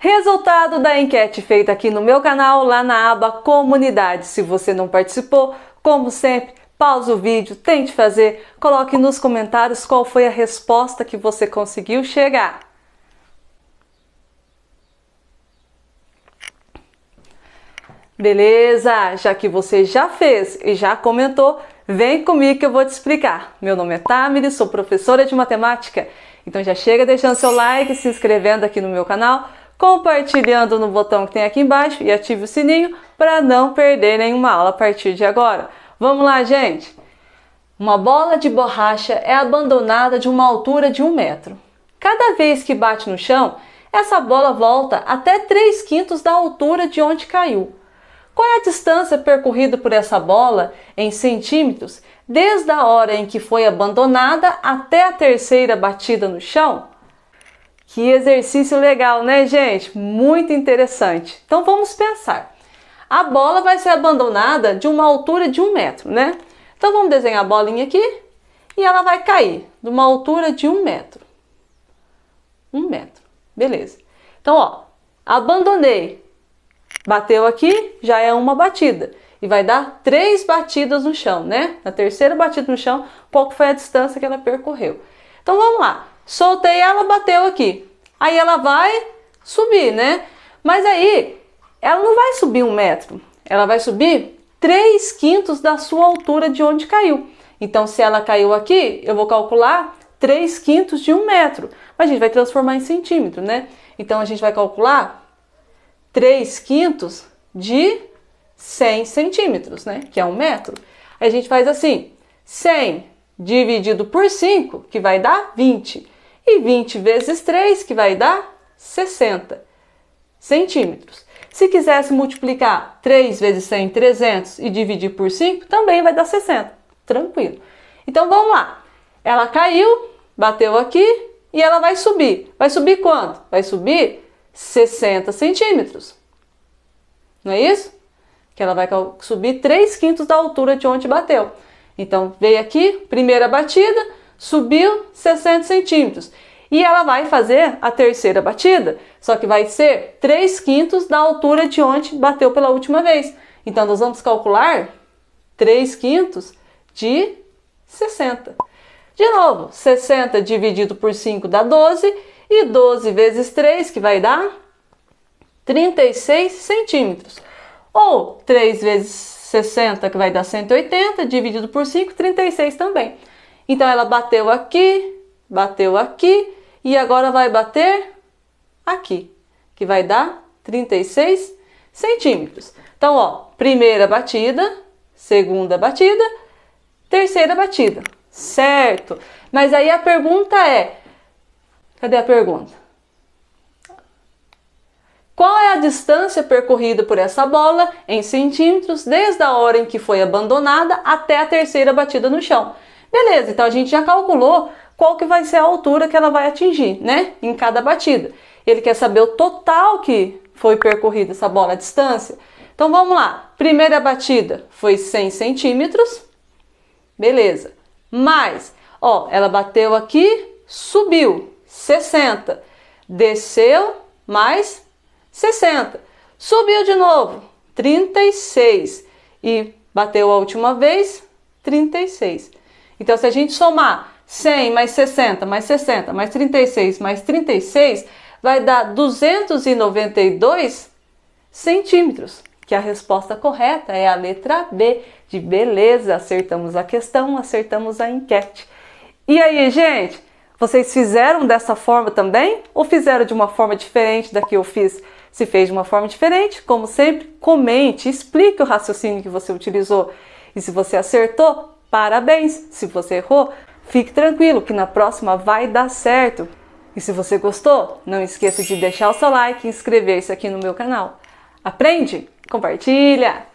Resultado da enquete feita aqui no meu canal, lá na aba Comunidade. Se você não participou, como sempre, pausa o vídeo, tente fazer, coloque nos comentários qual foi a resposta que você conseguiu chegar. Beleza? Já que você já fez e já comentou, vem comigo que eu vou te explicar. Meu nome é Tamiri, sou professora de matemática. Então já chega deixando seu like, se inscrevendo aqui no meu canal, compartilhando no botão que tem aqui embaixo e ative o sininho para não perder nenhuma aula a partir de agora. Vamos lá, gente! Uma bola de borracha é abandonada de uma altura de um metro. Cada vez que bate no chão, essa bola volta até 3 quintos da altura de onde caiu. Qual é a distância percorrida por essa bola em centímetros desde a hora em que foi abandonada até a terceira batida no chão? Que exercício legal, né, gente? Muito interessante. Então vamos pensar. A bola vai ser abandonada de uma altura de um metro, né? Então vamos desenhar a bolinha aqui e ela vai cair de uma altura de um metro. Um metro, beleza. Então, ó, abandonei Bateu aqui, já é uma batida. E vai dar três batidas no chão, né? Na terceira batida no chão, pouco foi a distância que ela percorreu. Então vamos lá. Soltei ela, bateu aqui. Aí ela vai subir, né? Mas aí ela não vai subir um metro, ela vai subir 3 quintos da sua altura de onde caiu. Então, se ela caiu aqui, eu vou calcular 3 quintos de um metro. Mas a gente vai transformar em centímetro, né? Então a gente vai calcular 3 quintos de 100 centímetros, né? Que é um metro. a gente faz assim: 100 dividido por 5, que vai dar 20. E 20 vezes 3, que vai dar 60 centímetros. Se quisesse multiplicar 3 vezes 100, 300 e dividir por 5, também vai dar 60. Tranquilo. Então vamos lá. Ela caiu, bateu aqui e ela vai subir. Vai subir quanto? Vai subir 60 centímetros. Não é isso? Que ela vai subir 3 quintos da altura de onde bateu. Então, veio aqui, primeira batida, subiu 60 centímetros. E ela vai fazer a terceira batida, só que vai ser 3 quintos da altura de onde bateu pela última vez. Então, nós vamos calcular 3 quintos de 60. De novo, 60 dividido por 5 dá 12 e 12 vezes 3, que vai dar 36 centímetros. Ou 3 vezes 60, que vai dar 180, dividido por 5, 36 também. Então ela bateu aqui, bateu aqui e agora vai bater aqui, que vai dar 36 centímetros. Então, ó, primeira batida, segunda batida, terceira batida, certo? Mas aí a pergunta é: Cadê a pergunta? Qual é a distância percorrida por essa bola em centímetros desde a hora em que foi abandonada até a terceira batida no chão? Beleza, então a gente já calculou qual que vai ser a altura que ela vai atingir, né? Em cada batida. Ele quer saber o total que foi percorrida essa bola, a distância. Então vamos lá. Primeira batida foi 100 centímetros. Beleza. Mais, ó, ela bateu aqui, subiu. 60. Desceu, mais 60. Subiu de novo, 36. E bateu a última vez, 36. Então, se a gente somar 100 mais 60 mais 60 mais 36 mais 36, vai dar 292 centímetros, que a resposta correta é a letra B, de beleza, acertamos a questão, acertamos a enquete. E aí, gente? Vocês fizeram dessa forma também? Ou fizeram de uma forma diferente da que eu fiz? Se fez de uma forma diferente, como sempre, comente, explique o raciocínio que você utilizou. E se você acertou, parabéns! Se você errou, fique tranquilo que na próxima vai dar certo. E se você gostou, não esqueça de deixar o seu like e inscrever-se aqui no meu canal. Aprende? Compartilha!